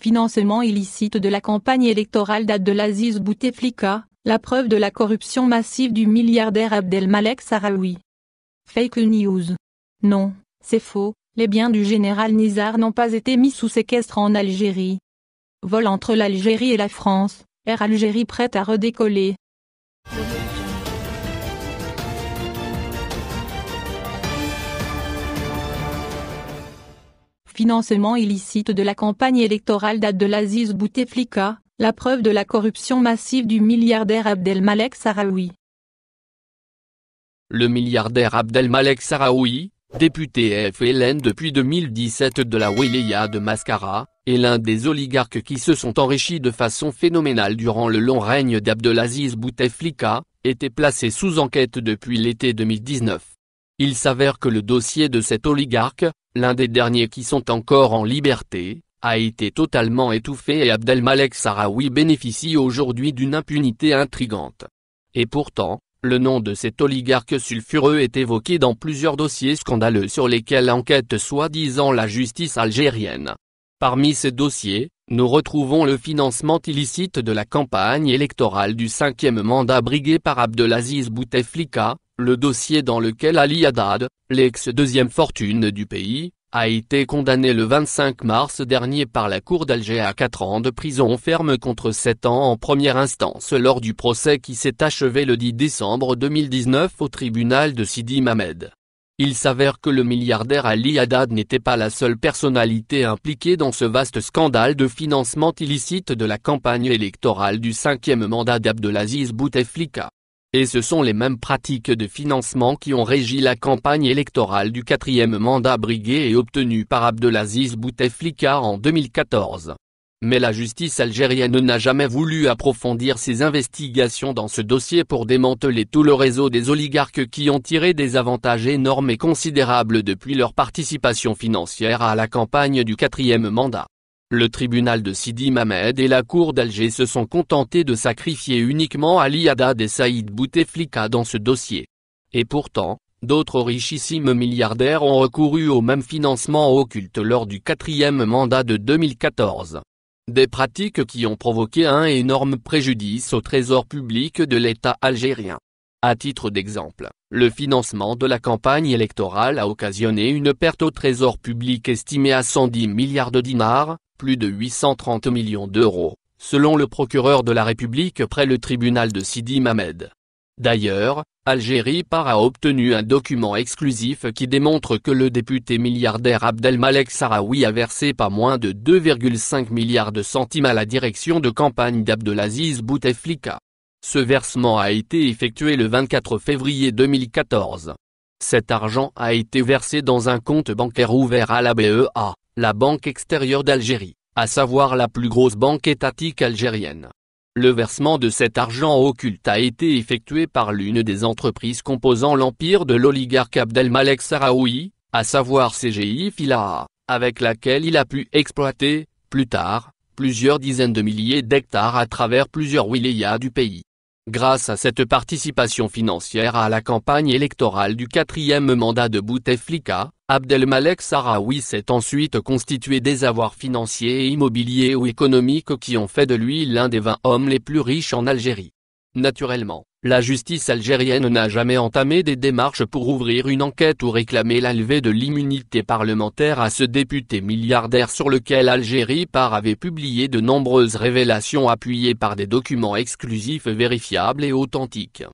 financement illicite de la campagne électorale date de l'Aziz Bouteflika, la preuve de la corruption massive du milliardaire Abdelmalek Sarawi. Fake news. Non, c'est faux, les biens du général Nizar n'ont pas été mis sous séquestre en Algérie. Vol entre l'Algérie et la France, Air Algérie prête à redécoller. financement illicite de la campagne électorale d'Abdelaziz Bouteflika, la preuve de la corruption massive du milliardaire Abdelmalek Saraoui. Le milliardaire Abdelmalek Saraoui, député FLN depuis 2017 de la Wilaya de Mascara, est l'un des oligarques qui se sont enrichis de façon phénoménale durant le long règne d'Abdelaziz Bouteflika, était placé sous enquête depuis l'été 2019. Il s'avère que le dossier de cet oligarque, l'un des derniers qui sont encore en liberté, a été totalement étouffé et Abdelmalek Sarraoui bénéficie aujourd'hui d'une impunité intrigante. Et pourtant, le nom de cet oligarque sulfureux est évoqué dans plusieurs dossiers scandaleux sur lesquels enquête soi-disant la justice algérienne. Parmi ces dossiers, nous retrouvons le financement illicite de la campagne électorale du cinquième mandat brigué par Abdelaziz Bouteflika, le dossier dans lequel Ali Haddad, l'ex-deuxième fortune du pays, a été condamné le 25 mars dernier par la Cour d'Alger à 4 ans de prison ferme contre 7 ans en première instance lors du procès qui s'est achevé le 10 décembre 2019 au tribunal de Sidi Mamed. Il s'avère que le milliardaire Ali Haddad n'était pas la seule personnalité impliquée dans ce vaste scandale de financement illicite de la campagne électorale du cinquième mandat d'Abdelaziz Bouteflika. Et ce sont les mêmes pratiques de financement qui ont régi la campagne électorale du quatrième mandat brigué et obtenu par Abdelaziz Bouteflika en 2014. Mais la justice algérienne n'a jamais voulu approfondir ses investigations dans ce dossier pour démanteler tout le réseau des oligarques qui ont tiré des avantages énormes et considérables depuis leur participation financière à la campagne du quatrième mandat. Le tribunal de Sidi Mamed et la cour d'Alger se sont contentés de sacrifier uniquement Ali Haddad et Saïd Bouteflika dans ce dossier. Et pourtant, d'autres richissimes milliardaires ont recouru au même financement occulte lors du quatrième mandat de 2014. Des pratiques qui ont provoqué un énorme préjudice au trésor public de l'État algérien. À titre d'exemple, le financement de la campagne électorale a occasionné une perte au trésor public estimée à 110 milliards de dinars, plus de 830 millions d'euros, selon le procureur de la République près le tribunal de Sidi Mamed. D'ailleurs, Algérie Par a obtenu un document exclusif qui démontre que le député milliardaire Abdelmalek Sahraoui a versé pas moins de 2,5 milliards de centimes à la direction de campagne d'Abdelaziz Bouteflika. Ce versement a été effectué le 24 février 2014. Cet argent a été versé dans un compte bancaire ouvert à la BEA la Banque extérieure d'Algérie, à savoir la plus grosse banque étatique algérienne. Le versement de cet argent occulte a été effectué par l'une des entreprises composant l'empire de l'oligarque Abdelmalek Saraoui, à savoir CGI Filaha, avec laquelle il a pu exploiter, plus tard, plusieurs dizaines de milliers d'hectares à travers plusieurs wilayas du pays. Grâce à cette participation financière à la campagne électorale du quatrième mandat de Bouteflika, Abdelmalek Sarawi s'est ensuite constitué des avoirs financiers et immobiliers ou économiques qui ont fait de lui l'un des 20 hommes les plus riches en Algérie. Naturellement, la justice algérienne n'a jamais entamé des démarches pour ouvrir une enquête ou réclamer la levée de l'immunité parlementaire à ce député milliardaire sur lequel Algérie Par avait publié de nombreuses révélations appuyées par des documents exclusifs vérifiables et authentiques.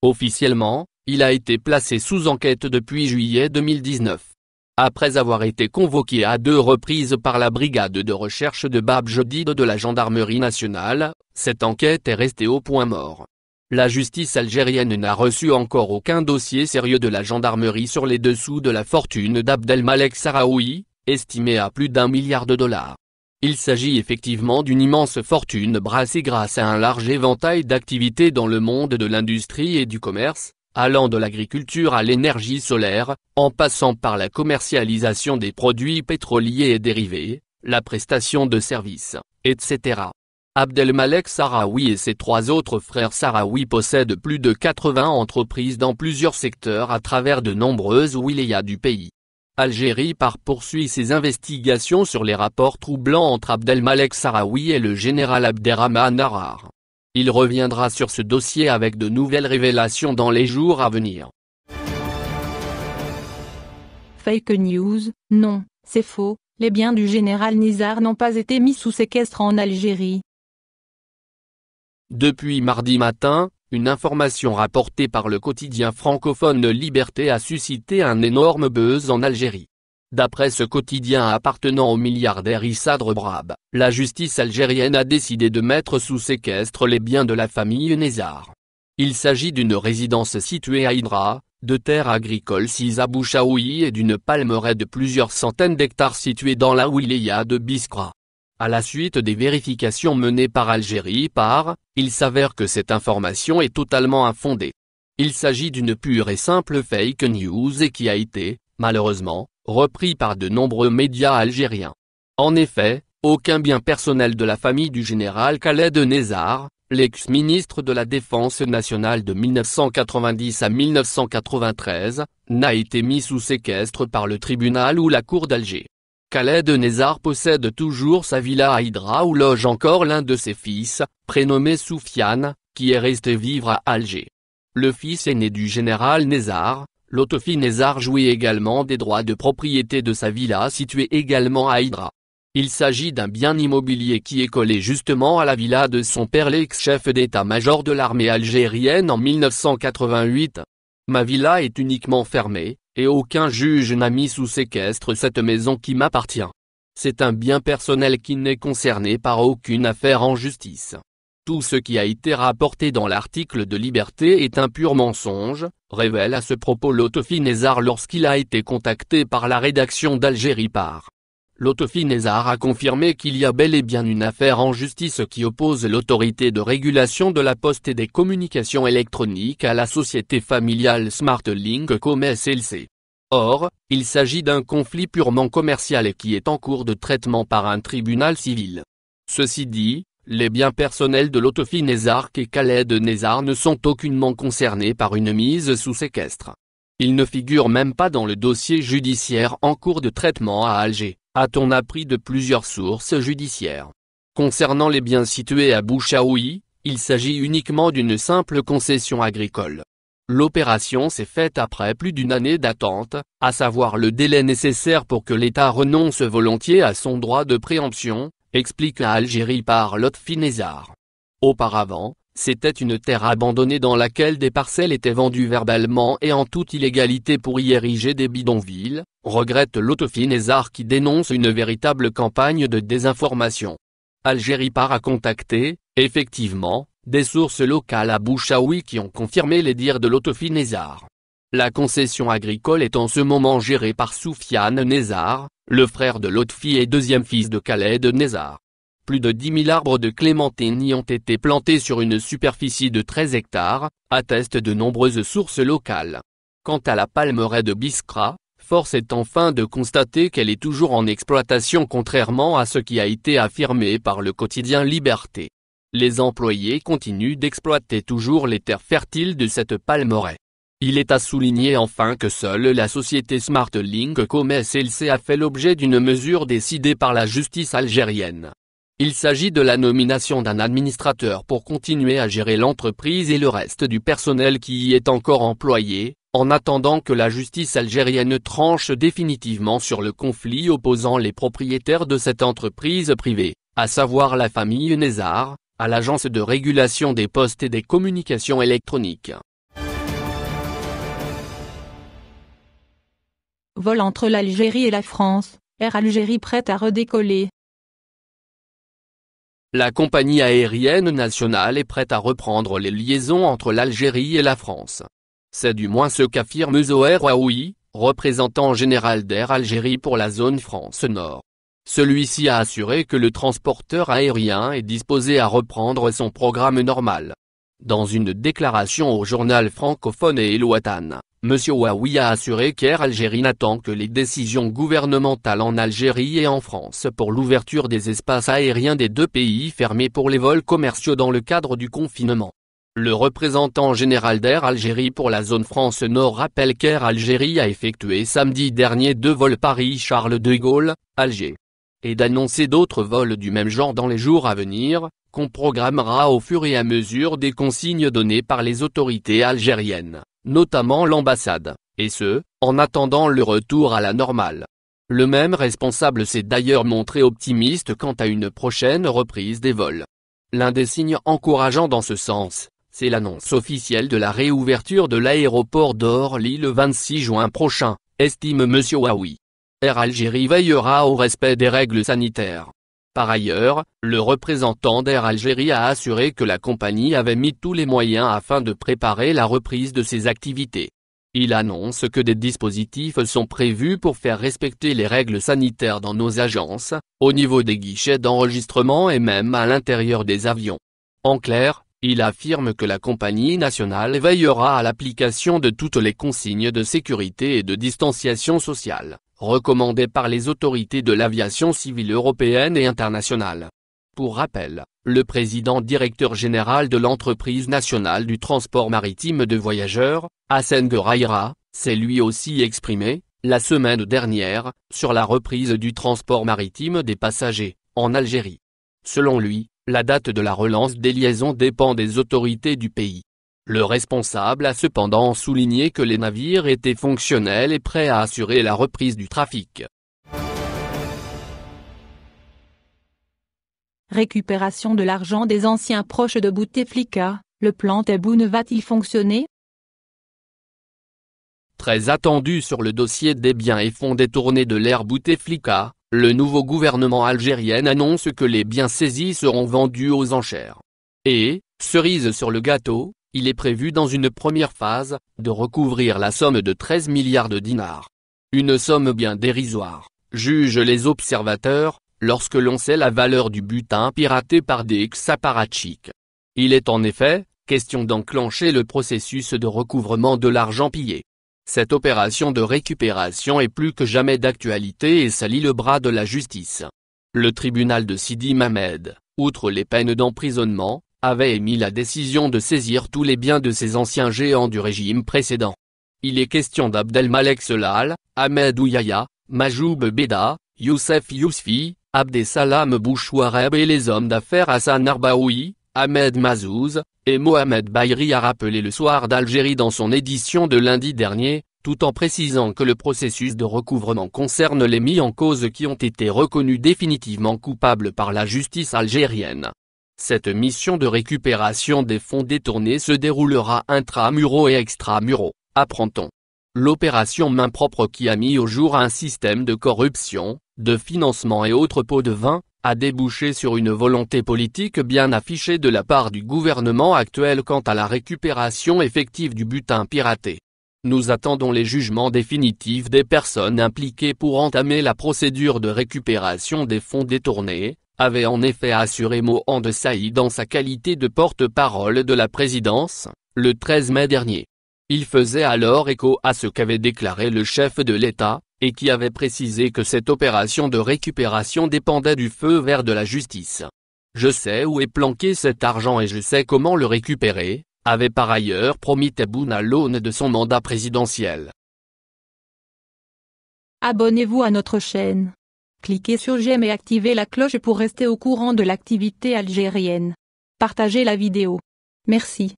Officiellement, il a été placé sous enquête depuis juillet 2019 après avoir été convoqué à deux reprises par la brigade de recherche de Bab Jodid de la gendarmerie nationale, cette enquête est restée au point mort. La justice algérienne n'a reçu encore aucun dossier sérieux de la gendarmerie sur les dessous de la fortune d'Abdelmalek Saraoui, estimée à plus d'un milliard de dollars. Il s'agit effectivement d'une immense fortune brassée grâce à un large éventail d'activités dans le monde de l'industrie et du commerce, allant de l'agriculture à l'énergie solaire, en passant par la commercialisation des produits pétroliers et dérivés, la prestation de services, etc. Abdelmalek Sahraoui et ses trois autres frères Sahraoui possèdent plus de 80 entreprises dans plusieurs secteurs à travers de nombreuses wilayas du pays. Algérie par poursuit ses investigations sur les rapports troublants entre Abdelmalek Sahraoui et le général Abderrahman Narar. Il reviendra sur ce dossier avec de nouvelles révélations dans les jours à venir. Fake news, non, c'est faux, les biens du général Nizar n'ont pas été mis sous séquestre en Algérie. Depuis mardi matin, une information rapportée par le quotidien francophone Liberté a suscité un énorme buzz en Algérie. D'après ce quotidien appartenant au milliardaire Issadre Brab, la justice algérienne a décidé de mettre sous séquestre les biens de la famille Nézar. Il s'agit d'une résidence située à Hydra, de terres agricoles sis à Bouchaoui et d'une palmeraie de plusieurs centaines d'hectares située dans la wilaya de Biskra. À la suite des vérifications menées par Algérie par, il s'avère que cette information est totalement infondée. Il s'agit d'une pure et simple fake news et qui a été, malheureusement, repris par de nombreux médias algériens. En effet, aucun bien personnel de la famille du général Khaled Nézar, l'ex-ministre de la Défense nationale de 1990 à 1993, n'a été mis sous séquestre par le tribunal ou la cour d'Alger. Khaled Nézar possède toujours sa villa à Hydra où loge encore l'un de ses fils, prénommé Soufiane, qui est resté vivre à Alger. Le fils aîné du général Nézar, L'autofinesar jouit également des droits de propriété de sa villa située également à Hydra. Il s'agit d'un bien immobilier qui est collé justement à la villa de son père l'ex-chef d'état-major de l'armée algérienne en 1988. Ma villa est uniquement fermée, et aucun juge n'a mis sous séquestre cette maison qui m'appartient. C'est un bien personnel qui n'est concerné par aucune affaire en justice. Tout ce qui a été rapporté dans l'article de liberté est un pur mensonge, révèle à ce propos Lotofi lorsqu'il a été contacté par la rédaction d'Algérie par. Lotofi a confirmé qu'il y a bel et bien une affaire en justice qui oppose l'autorité de régulation de la poste et des communications électroniques à la société familiale SmartLink comme SLC. Or, il s'agit d'un conflit purement commercial et qui est en cours de traitement par un tribunal civil. Ceci dit, les biens personnels de Lotofi Nézark et Khaled Nézar ne sont aucunement concernés par une mise sous séquestre. Ils ne figurent même pas dans le dossier judiciaire en cours de traitement à Alger, a-t-on appris de plusieurs sources judiciaires. Concernant les biens situés à Bouchaoui, il s'agit uniquement d'une simple concession agricole. L'opération s'est faite après plus d'une année d'attente, à savoir le délai nécessaire pour que l'État renonce volontiers à son droit de préemption, explique à Algérie par Lotfi Nézard. Auparavant, c'était une terre abandonnée dans laquelle des parcelles étaient vendues verbalement et en toute illégalité pour y ériger des bidonvilles, regrette Lotfi Nézard qui dénonce une véritable campagne de désinformation. Algérie par a contacté, effectivement, des sources locales à Bouchaoui qui ont confirmé les dires de Nézard. La concession agricole est en ce moment gérée par Soufiane Nézard, le frère de Lotfi et deuxième fils de Calais de Nézard. Plus de 10 000 arbres de clémentine y ont été plantés sur une superficie de 13 hectares, attestent de nombreuses sources locales. Quant à la palmeraie de Biskra, force est enfin de constater qu'elle est toujours en exploitation contrairement à ce qui a été affirmé par le quotidien Liberté. Les employés continuent d'exploiter toujours les terres fertiles de cette palmeraie. Il est à souligner enfin que seule la société SmartLink comme SLC a fait l'objet d'une mesure décidée par la justice algérienne. Il s'agit de la nomination d'un administrateur pour continuer à gérer l'entreprise et le reste du personnel qui y est encore employé, en attendant que la justice algérienne tranche définitivement sur le conflit opposant les propriétaires de cette entreprise privée, à savoir la famille Nezar, à l'Agence de régulation des postes et des communications électroniques. Vol entre l'Algérie et la France, Air Algérie prête à redécoller. La compagnie aérienne nationale est prête à reprendre les liaisons entre l'Algérie et la France. C'est du moins ce qu'affirme Zoher Waoui, représentant général d'Air Algérie pour la zone France Nord. Celui-ci a assuré que le transporteur aérien est disposé à reprendre son programme normal. Dans une déclaration au journal francophone et M. Waoui a assuré qu'Air Algérie n'attend que les décisions gouvernementales en Algérie et en France pour l'ouverture des espaces aériens des deux pays fermés pour les vols commerciaux dans le cadre du confinement. Le représentant général d'Air Algérie pour la zone France Nord rappelle qu'Air Algérie a effectué samedi dernier deux vols Paris-Charles de Gaulle, Alger. Et d'annoncer d'autres vols du même genre dans les jours à venir, qu'on programmera au fur et à mesure des consignes données par les autorités algériennes notamment l'ambassade, et ce, en attendant le retour à la normale. Le même responsable s'est d'ailleurs montré optimiste quant à une prochaine reprise des vols. L'un des signes encourageants dans ce sens, c'est l'annonce officielle de la réouverture de l'aéroport d'Orly le 26 juin prochain, estime M. Huawei. Air Algérie veillera au respect des règles sanitaires. Par ailleurs, le représentant d'Air Algérie a assuré que la compagnie avait mis tous les moyens afin de préparer la reprise de ses activités. Il annonce que des dispositifs sont prévus pour faire respecter les règles sanitaires dans nos agences, au niveau des guichets d'enregistrement et même à l'intérieur des avions. En clair, il affirme que la compagnie nationale veillera à l'application de toutes les consignes de sécurité et de distanciation sociale recommandé par les autorités de l'aviation civile européenne et internationale. Pour rappel, le président directeur général de l'entreprise nationale du transport maritime de voyageurs, Hassan Raira, s'est lui aussi exprimé, la semaine dernière, sur la reprise du transport maritime des passagers, en Algérie. Selon lui, la date de la relance des liaisons dépend des autorités du pays. Le responsable a cependant souligné que les navires étaient fonctionnels et prêts à assurer la reprise du trafic. Récupération de l'argent des anciens proches de Bouteflika, le plan ne va-t-il fonctionner Très attendu sur le dossier des biens et fonds détournés de l'ère Bouteflika, le nouveau gouvernement algérien annonce que les biens saisis seront vendus aux enchères. Et, cerise sur le gâteau, il est prévu dans une première phase, de recouvrir la somme de 13 milliards de dinars. Une somme bien dérisoire, jugent les observateurs, lorsque l'on sait la valeur du butin piraté par des ex Il est en effet, question d'enclencher le processus de recouvrement de l'argent pillé. Cette opération de récupération est plus que jamais d'actualité et salit le bras de la justice. Le tribunal de Sidi Mamed, outre les peines d'emprisonnement, avait émis la décision de saisir tous les biens de ses anciens géants du régime précédent. Il est question d'Abdelmalek Selal, Ahmed Ouyaya, Majoub Beda, Youssef Yousfi, Abdesalam Bouchouareb et les hommes d'affaires Hassan Arbaoui, Ahmed Mazouz, et Mohamed Bayri a rappelé le soir d'Algérie dans son édition de lundi dernier, tout en précisant que le processus de recouvrement concerne les mis en cause qui ont été reconnus définitivement coupables par la justice algérienne. Cette mission de récupération des fonds détournés se déroulera intramuraux et extramuraux, apprend-on. L'opération main propre qui a mis au jour un système de corruption, de financement et autres pots de vin, a débouché sur une volonté politique bien affichée de la part du gouvernement actuel quant à la récupération effective du butin piraté. Nous attendons les jugements définitifs des personnes impliquées pour entamer la procédure de récupération des fonds détournés, avait en effet assuré Mohan de Saïd en sa qualité de porte-parole de la présidence, le 13 mai dernier. Il faisait alors écho à ce qu'avait déclaré le chef de l'État, et qui avait précisé que cette opération de récupération dépendait du feu vert de la justice. Je sais où est planqué cet argent et je sais comment le récupérer, avait par ailleurs promis Tabouna à l'aune de son mandat présidentiel. Abonnez-vous à notre chaîne. Cliquez sur j'aime et activez la cloche pour rester au courant de l'activité algérienne. Partagez la vidéo. Merci.